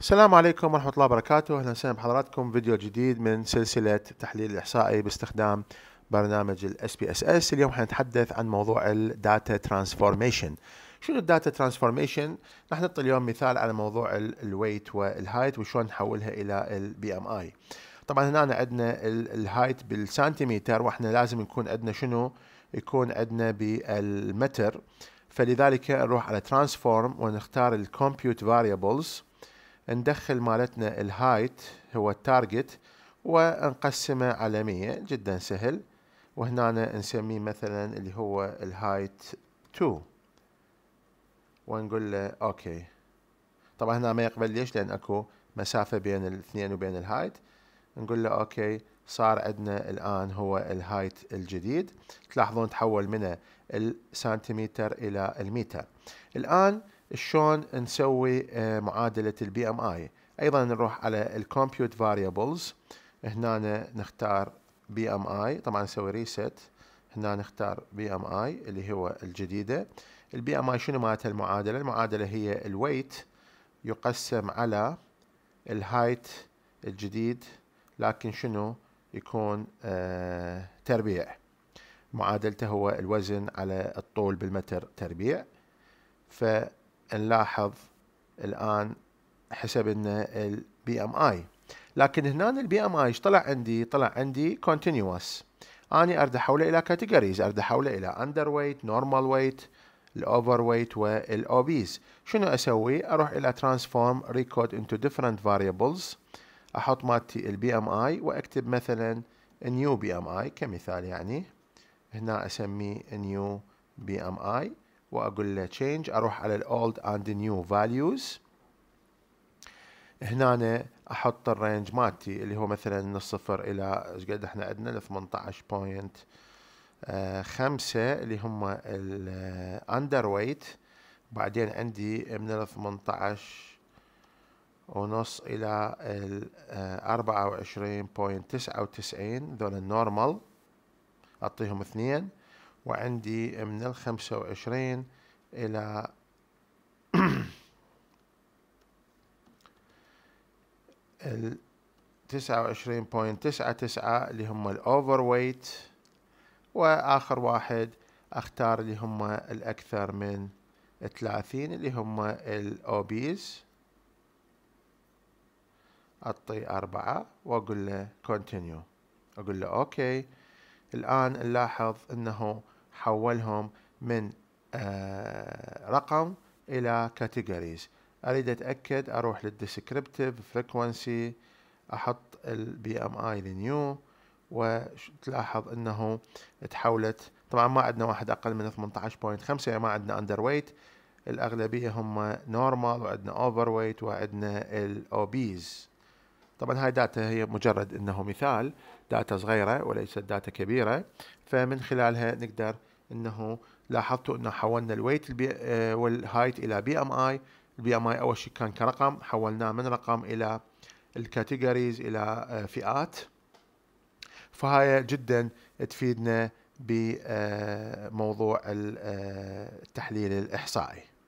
السلام عليكم ورحمة الله وبركاته أهلا وسهلا بحضراتكم فيديو جديد من سلسلة تحليل الإحصائي باستخدام برنامج الـ SPSS اليوم حنتحدث عن موضوع الداتا ترانسفورميشن شنو الداتا ترانسفورميشن راح نعطي اليوم مثال على موضوع الـ Weight والـ Height وشلون نحولها إلى الـ BMI طبعا هنا عندنا الـ Height بالسنتيمتر واحنا لازم يكون عندنا شنو يكون عندنا بالمتر فلذلك نروح على ترانسفورم ونختار الـ Compute Variables ندخل مالتنا الهايت هو التارجت ونقسمه على 100 جدا سهل وهنا نسميه مثلا اللي هو الهايت 2 ونقول له اوكي طبعا هنا ما يقبل ليش لان اكو مسافه بين الاثنين وبين الهايت نقول له اوكي صار عندنا الان هو الهايت الجديد تلاحظون تحول من السنتيمتر الى المتر الان شلون نسوي آه، معادله البي ام اي ايضا نروح على الكمبيوت فاريبلز هنا نختار بي ام اي طبعا نسوي ريست هنا نختار بي ام اي اللي هو الجديده البي ام اي شنو مالتها المعادله المعادله هي الويت يقسم على الهايت الجديد لكن شنو يكون آه تربيع معادلته هو الوزن على الطول بالمتر تربيع ف نلاحظ الآن حسب لنا البي ام اي لكن هنا البي ام اي ايش طلع عندي؟ طلع عندي كونتينيوس اني ارد احوله الى كاتيجوريز ارد احوله الى اندر ويت نورمال ويت الاوفر ويت والاوبيز شنو اسوي؟ اروح الى ترانسفورم ريكود انتو ديفرنت فاريبلز احط مالتي البي ام اي واكتب مثلا نيو بي ام اي كمثال يعني هنا اسميه نيو بي ام اي واقول له تشينج اروح على الاولد اند نيو فاليوز هنا أنا احط الرينج مالتي اللي هو مثلا من الصفر الى ايش قد احنا عندنا ل 18.5 اللي هم الاندر ويت بعدين عندي من ال 18 ونص الى ال 24.99 ذول النورمال اعطيهم اثنين وعندي من الخمسة وعشرين إلى وعشرين بوينت تسعة تسعة اللي هم الأوفر ويت وآخر واحد أختار اللي هم الأكثر من 30 اللي هم الأوبيز أعطي أربعة وأقول له كونتينيو أقول له أوكي الآن نلاحظ أنه حولهم من آه، رقم الى كاتيجوريز اريد اتاكد اروح للديسكريبتيف فريكونسي احط البي ام اي لنيو وتلاحظ انه تحولت طبعا ما عندنا واحد اقل من 18.5 يعني ما عندنا اندر ويت الاغلبيه هم نورمال وعندنا اوفر ويت وعندنا الاوبيز طبعا هاي داتا هي مجرد انه مثال داتا صغيره وليست داتا كبيره فمن خلالها نقدر انه لاحظتوا انه حولنا الويت آه، والهايت الى بي ام اي البي ام اي اول شيء كان كرقم حولناه من رقم الى الكاتيجوريز الى آه، فئات فهاي جدا تفيدنا بموضوع آه، التحليل الاحصائي